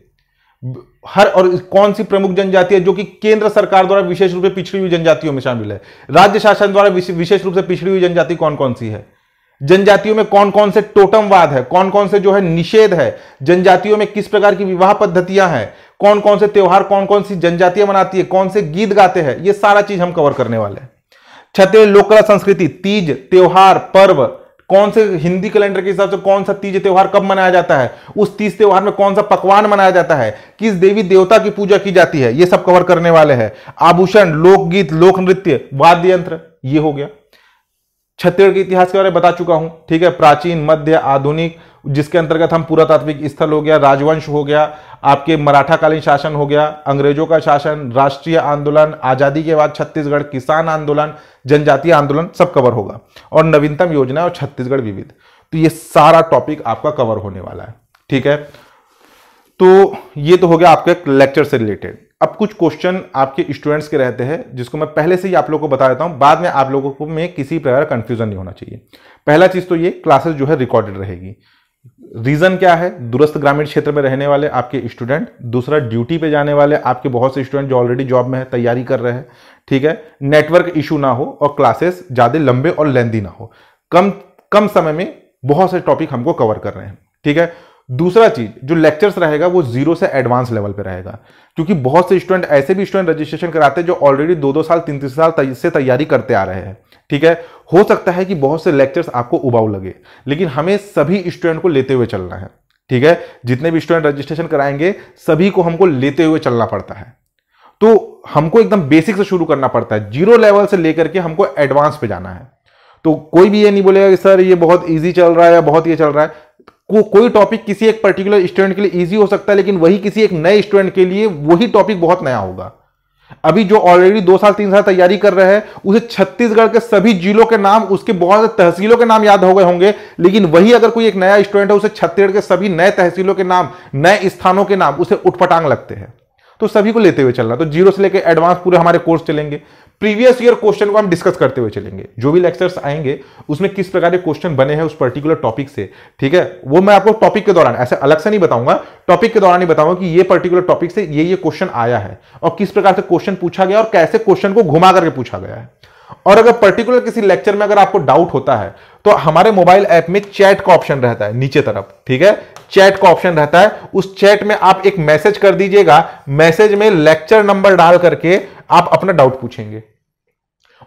हर और कौन सी प्रमुख जनजाति है जो कि केंद्र सरकार द्वारा विशेष रूप से पिछड़ी हुई जनजातियों में शामिल है राज्य शासन द्वारा विशेष रूप से पिछड़ी हुई जनजाति कौन कौन सी है जनजातियों में कौन कौन से टोटमवाद है कौन कौन से जो है निषेध है जनजातियों में किस प्रकार की विवाह पद्धतियां हैं कौन कौन से त्यौहार कौन कौन सी जनजातियां मनाती है कौन से गीत गाते हैं ये सारा चीज हम कवर करने वाले हैं छते लोकला संस्कृति तीज त्यौहार पर्व कौन से हिंदी कैलेंडर के हिसाब से कौन सा तीज त्यौहार कब मनाया जाता है उस तीज त्यौहार में कौन सा पकवान मनाया जाता है किस देवी देवता की पूजा की जाती है ये सब कवर करने वाले हैं आभूषण लोकगीत लोक नृत्य वाद्य यंत्र ये हो गया छत्तीसगढ़ के इतिहास के बारे में बता चुका हूं ठीक है प्राचीन मध्य आधुनिक जिसके अंतर्गत हम पुरातात्विक स्थल हो गया राजवंश हो गया आपके मराठाकालीन शासन हो गया अंग्रेजों का शासन राष्ट्रीय आंदोलन आज़ादी के बाद छत्तीसगढ़ किसान आंदोलन जनजातीय आंदोलन सब कवर होगा और नवीनतम योजना और छत्तीसगढ़ विविध तो ये सारा टॉपिक आपका कवर होने वाला है ठीक है तो ये तो हो गया आपके लेक्चर से रिलेटेड अब कुछ क्वेश्चन आपके स्टूडेंट्स के रहते हैं जिसको मैं पहले से ही आप लोगों को बता देता हूं बाद में आप लोगों को में किसी प्रकार कंफ्यूजन नहीं होना चाहिए पहला चीज़ तो ये क्लासेस जो है रिकॉर्डेड रहेगी रीजन क्या है दूरस्थ ग्रामीण क्षेत्र में रहने वाले आपके स्टूडेंट दूसरा ड्यूटी पे जाने वाले आपके बहुत से स्टूडेंट जो ऑलरेडी जॉब में है तैयारी कर रहे हैं ठीक है नेटवर्क इशू ना हो और क्लासेस ज़्यादा लंबे और लेंदी ना हो कम कम समय में बहुत से टॉपिक हमको कवर कर रहे हैं ठीक है दूसरा चीज जो लेक्चर्स रहेगा वो जीरो से एडवांस लेवल पे रहेगा क्योंकि बहुत से स्टूडेंट ऐसे भी स्टूडेंट रजिस्ट्रेशन कराते हैं जो ऑलरेडी दो दो साल तीन तीन साल से तैयारी करते आ रहे हैं ठीक है हो सकता है कि बहुत से लेक्चर्स आपको उबाऊ लगे लेकिन हमें सभी स्टूडेंट को लेते हुए चलना है ठीक है जितने भी स्टूडेंट रजिस्ट्रेशन कराएंगे सभी को हमको लेते हुए चलना पड़ता है तो हमको एकदम बेसिक से शुरू करना पड़ता है जीरो लेवल से लेकर के हमको एडवांस पे जाना है तो कोई भी ये नहीं बोलेगा कि सर ये बहुत ईजी चल रहा है या बहुत ये चल रहा है को, कोई टॉपिक किसी एक पर्टिकुलर स्टूडेंट के लिए इजी हो सकता है लेकिन वही किसी एक नए स्टूडेंट के लिए वही टॉपिक बहुत नया होगा अभी जो ऑलरेडी दो साल तीन साल तैयारी कर रहे हैं उसे छत्तीसगढ़ के सभी जिलों के नाम उसके बहुत सारे तहसीलों के नाम याद हो गए होंगे लेकिन वही अगर कोई एक नया स्टूडेंट है उसे छत्तीसगढ़ के सभी नए तहसीलों के नाम नए स्थानों के नाम उसे उठपटांग लगते हैं तो सभी को लेते हुए चलना तो जीरो से लेकर एडवांस पूरे हमारे कोर्स चलेंगे प्रीवियस ईयर क्वेश्चन को हम डिस्कस करते हुए चलेंगे जो भी लेक्चर्स आएंगे उसमें किस प्रकार के क्वेश्चन बने हैं उस पर्टिकुलर टॉपिक से ठीक है वो मैं आपको टॉपिक के दौरान ऐसे अलग से नहीं बताऊंगा टॉपिक के दौरान ही बताऊंगा कि ये पर्टिकुलर टॉपिक से ये ये क्वेश्चन आया है और किस प्रकार से क्वेश्चन पूछा गया और कैसे क्वेश्चन को घुमा करके पूछा गया है और अगर पर्टिकुलर किसी लेक्चर में अगर आपको डाउट होता है तो हमारे मोबाइल ऐप में चैट का ऑप्शन रहता है नीचे तरफ ठीक है चैट का ऑप्शन रहता है उस चैट में आप एक मैसेज कर दीजिएगा मैसेज में लेक्चर नंबर डाल करके आप अपना डाउट पूछेंगे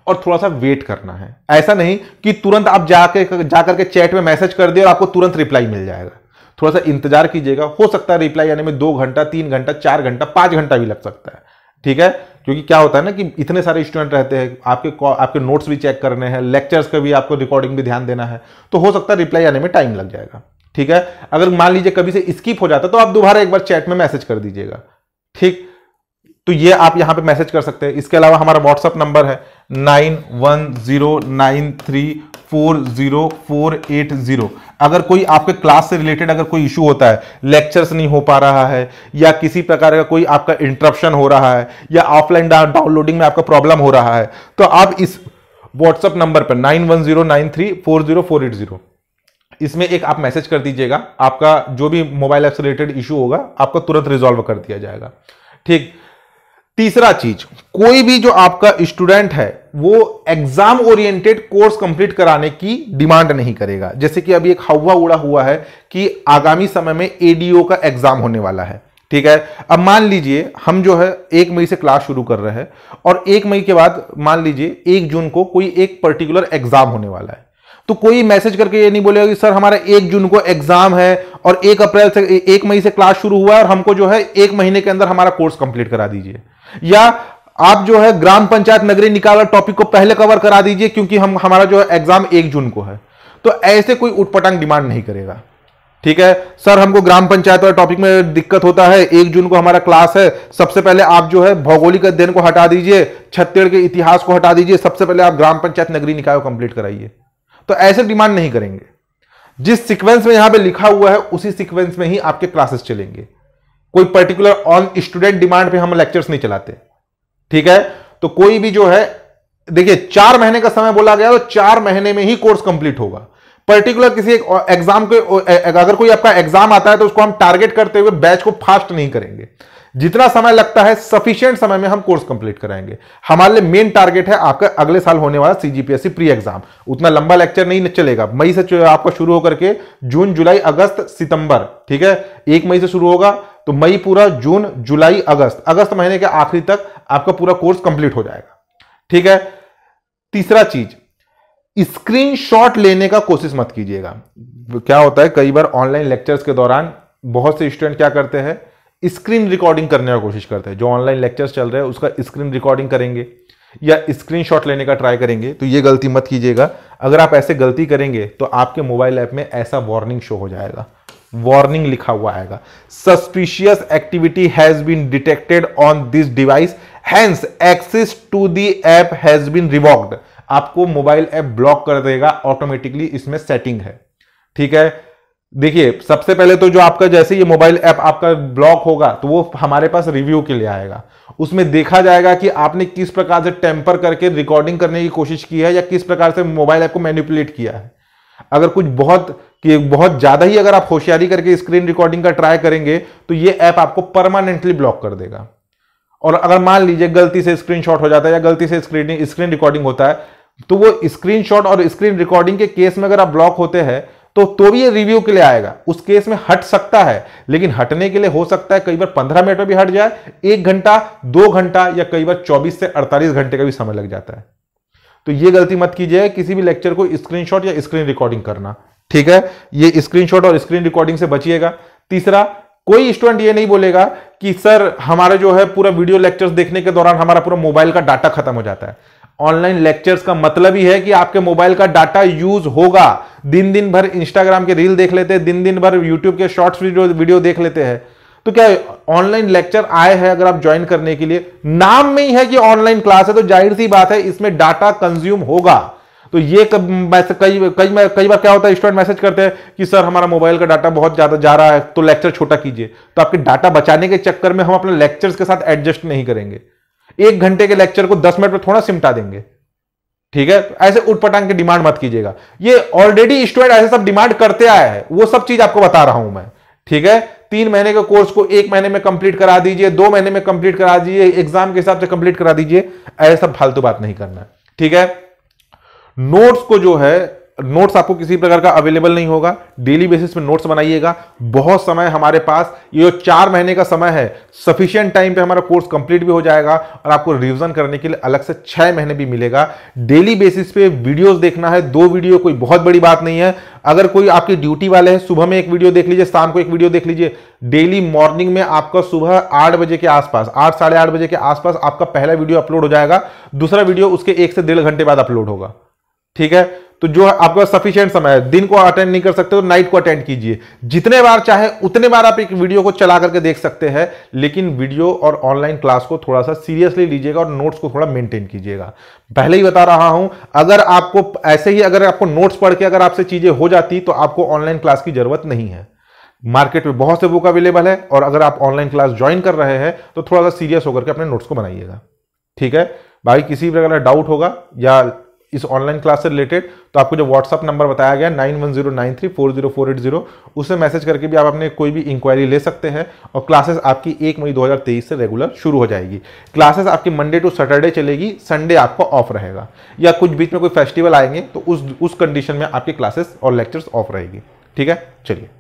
और थोड़ा सा वेट करना है ऐसा नहीं कि तुरंत आप जाके जाकर के चैट में मैसेज कर दिए और आपको तुरंत रिप्लाई मिल जाएगा थोड़ा सा इंतजार कीजिएगा हो सकता है रिप्लाई आने में दो घंटा तीन घंटा चार घंटा पांच घंटा भी लग सकता है ठीक है क्योंकि क्या होता है ना कि इतने सारे स्टूडेंट रहते हैं आपके आपके नोट्स भी चेक करने हैं लेक्चर्स का भी आपको रिकॉर्डिंग भी ध्यान देना है तो हो सकता है रिप्लाई आने में टाइम लग जाएगा ठीक है अगर मान लीजिए कभी से स्किप हो जाता तो आप दोबारा एक बार चैट में मैसेज कर दीजिएगा ठीक तो ये आप यहां पे मैसेज कर सकते हैं इसके अलावा हमारा व्हाट्सअप नंबर है nine one zero nine three four zero four eight zero अगर कोई आपके क्लास से रिलेटेड अगर कोई इशू होता है लेक्चर्स नहीं हो पा रहा है या किसी प्रकार का कोई आपका इंटरप्शन हो रहा है या ऑफलाइन डाउनलोडिंग में आपका प्रॉब्लम हो रहा है तो आप इस व्हाट्सअप नंबर पर nine one zero nine three four zero four eight zero इसमें एक आप मैसेज कर दीजिएगा आपका जो भी मोबाइल ऐप से रिलेटेड इशू होगा आपको तुरंत रिजॉल्व कर दिया जाएगा ठीक तीसरा चीज कोई भी जो आपका स्टूडेंट है वो एग्जाम ओरिएंटेड कोर्स कंप्लीट कराने की डिमांड नहीं करेगा जैसे कि अभी एक हवा उड़ा हुआ है कि आगामी समय में एडीओ का एग्जाम होने वाला है ठीक है अब मान लीजिए हम जो है एक मई से क्लास शुरू कर रहे हैं और एक मई के बाद मान लीजिए एक जून को कोई एक पर्टिकुलर एग्जाम होने वाला है तो कोई मैसेज करके ये नहीं बोलेगा कि सर हमारा एक जून को एग्जाम है और एक अप्रैल से एक मई से क्लास शुरू हुआ है और हमको जो है एक महीने के अंदर हमारा कोर्स कंप्लीट करा दीजिए या आप जो है ग्राम पंचायत नगरीय निकाय टॉपिक को पहले कवर करा दीजिए क्योंकि हम हमारा जो है एग्जाम एक जून को है तो ऐसे कोई उठपटांग डिमांड नहीं करेगा ठीक है सर हमको ग्राम पंचायत वाले टॉपिक में दिक्कत होता है एक जून को हमारा क्लास है सबसे पहले आप जो है भौगोलिक अध्ययन को हटा दीजिए छत्तीसगढ़ के इतिहास को हटा दीजिए सबसे पहले आप ग्राम पंचायत नगरीय निकाय को कंप्लीट कराइए तो ऐसे डिमांड नहीं करेंगे जिस सीक्वेंस में यहां पे लिखा हुआ है उसी सीक्वेंस में ही आपके क्लासेस चलेंगे कोई पर्टिकुलर ऑन स्टूडेंट डिमांड पे हम लेक्चर्स नहीं चलाते ठीक है तो कोई भी जो है देखिए चार महीने का समय बोला गया तो चार महीने में ही कोर्स कंप्लीट होगा पर्टिकुलर किसी एक एग्जाम के अगर कोई आपका एग्जाम आता है तो उसको हम टारगेट करते हुए बैच को फास्ट नहीं करेंगे जितना समय लगता है सफिशियंट समय में हम कोर्स कंप्लीट कराएंगे हमारे लिए मेन टारगेट है आपका अगले साल होने वाला सीजीपीएससी प्री एग्जाम उतना लंबा लेक्चर नहीं चलेगा मई से आपका शुरू होकर के जून जुलाई अगस्त सितंबर ठीक है एक मई से शुरू होगा तो मई पूरा जून जुलाई अगस्त अगस्त महीने के आखिरी तक आपका पूरा कोर्स कंप्लीट हो जाएगा ठीक है तीसरा चीज स्क्रीन लेने का कोशिश मत कीजिएगा क्या होता है कई बार ऑनलाइन लेक्चर्स के दौरान बहुत से स्टूडेंट क्या करते हैं स्क्रीन रिकॉर्डिंग करने की कोशिश करते हैं जो ऑनलाइन लेक्चर्स चल रहे हैं उसका स्क्रीन रिकॉर्डिंग करेंगे या स्क्रीनशॉट लेने का ट्राई करेंगे तो ये गलती मत कीजिएगा अगर आप ऐसे गलती करेंगे तो आपके मोबाइल ऐप में ऐसा वार्निंग शो हो जाएगा वार्निंग लिखा हुआ आएगा suspicious activity has been detected on this device hence access to the app has been revoked आपको मोबाइल ऐप ब्लॉक कर देगा ऑटोमेटिकली इसमें सेटिंग है ठीक है देखिए सबसे पहले तो जो आपका जैसे ये मोबाइल ऐप आपका ब्लॉक होगा तो वो हमारे पास रिव्यू के लिए आएगा उसमें देखा जाएगा कि आपने किस प्रकार से टेम्पर करके रिकॉर्डिंग करने की कोशिश की है या किस प्रकार से मोबाइल ऐप को मैनिपुलेट किया है अगर कुछ बहुत कि बहुत ज़्यादा ही अगर आप होशियारी करके स्क्रीन रिकॉर्डिंग का ट्राई करेंगे तो ये ऐप आपको परमानेंटली ब्लॉक कर देगा और अगर मान लीजिए गलती से स्क्रीनशॉट हो जाता है या गलती से स्क्रीन स्क्रीन रिकॉर्डिंग होता है तो वो स्क्रीनशॉट और स्क्रीन रिकॉर्डिंग के केस में अगर आप ब्लॉक होते हैं तो तो भी ये रिव्यू के लिए आएगा उस केस में हट सकता है लेकिन हटने के लिए हो सकता है कई बार पंद्रह मिनट में भी हट जाए एक घंटा दो घंटा या कई बार चौबीस से अड़तालीस घंटे का भी समय लग जाता है तो ये गलती मत कीजिए किसी भी लेक्चर को स्क्रीनशॉट या स्क्रीन रिकॉर्डिंग करना ठीक है ये स्क्रीनशॉट और स्क्रीन रिकॉर्डिंग से बचिएगा तीसरा कोई स्टूडेंट ये नहीं बोलेगा कि सर हमारा जो है पूरा वीडियो लेक्चर्स देखने के दौरान हमारा पूरा मोबाइल का डाटा खत्म हो जाता है ऑनलाइन लेक्चर्स का मतलब ही है कि आपके मोबाइल का डाटा यूज होगा दिन दिन भर इंस्टाग्राम के रील देख लेते हैं दिन दिन भर यूट्यूब के शॉर्ट्स वीडियो वीडियो देख लेते हैं तो क्या ऑनलाइन लेक्चर आए हैं अगर आप ज्वाइन करने के लिए नाम में ही है कि ऑनलाइन क्लास है तो जाहिर सी बात है इसमें डाटा कंज्यूम होगा तो ये कब कई कई कई बार क्या होता है स्टूडेंट मैसेज करते हैं कि सर हमारा मोबाइल का डाटा बहुत ज़्यादा जा रहा है तो लेक्चर छोटा कीजिए तो आपके डाटा बचाने के चक्कर में हम अपने लेक्चर्स के साथ एडजस्ट नहीं करेंगे एक घंटे के लेक्चर को दस मिनट में थोड़ा सिमटा देंगे ठीक है ऐसे उठपटांग की डिमांड मत कीजिएगा ये ऑलरेडी स्टूडेंट ऐसे सब डिमांड करते आया है वो सब चीज आपको बता रहा हूं मैं ठीक है तीन महीने के कोर्स को एक महीने में कंप्लीट करा दीजिए दो महीने में कंप्लीट करा दीजिए एग्जाम के हिसाब से कंप्लीट करा दीजिए ऐसा फालतू बात नहीं करना ठीक है नोट्स को जो है नोट्स आपको किसी प्रकार का अवेलेबल नहीं होगा डेली बेसिस पे नोट्स बनाइएगा बहुत समय हमारे पास ये जो चार महीने का समय है सफिशियंट टाइम पे हमारा कोर्स कंप्लीट भी हो जाएगा और आपको रिवीजन करने के लिए अलग से छह महीने भी मिलेगा डेली बेसिस पे वीडियोस देखना है दो वीडियो कोई बहुत बड़ी बात नहीं है अगर कोई आपकी ड्यूटी वाले हैं सुबह में एक वीडियो देख लीजिए शाम को एक वीडियो देख लीजिए डेली मॉर्निंग में आपका सुबह आठ बजे के आसपास आठ साढ़े आठ बजे के आसपास आपका पहला वीडियो अपलोड हो जाएगा दूसरा वीडियो उसके एक से डेढ़ घंटे बाद अपलोड होगा ठीक है तो जो आपका सफिशियंट समय है दिन को अटेंड नहीं कर सकते तो नाइट को अटेंड कीजिए जितने बार चाहे उतने बार आप एक वीडियो को चला करके देख सकते हैं लेकिन वीडियो और ऑनलाइन क्लास को थोड़ा सा सीरियसली लीजिएगा और नोट्स को थोड़ा मेंटेन कीजिएगा पहले ही बता रहा हूं अगर आपको ऐसे ही अगर आपको नोट्स पढ़ के अगर आपसे चीज़ें हो जाती तो आपको ऑनलाइन क्लास की जरूरत नहीं है मार्केट में बहुत से बुक अवेलेबल है और अगर आप ऑनलाइन क्लास ज्वाइन कर रहे हैं तो थोड़ा सा सीरियस होकर के अपने नोट्स को बनाइएगा ठीक है भाई किसी भी अगर डाउट होगा या इस ऑनलाइन क्लास से रिलेटेड तो आपको जो व्हाट्सअप नंबर बताया गया nine one zero nine three four zero four eight zero उससे मैसेज करके भी आप अपने कोई भी इंक्वायरी ले सकते हैं और क्लासेस आपकी एक मई दो हज़ार तेईस से रेगुलर शुरू हो जाएगी क्लासेस आपकी मंडे टू सैटरडे चलेगी संडे आपका ऑफ रहेगा या कुछ बीच में कोई फेस्टिवल आएंगे तो उस उस कंडीशन में आपकी क्लासेस और लेक्चर्स ऑफ रहेगी ठीक है चलिए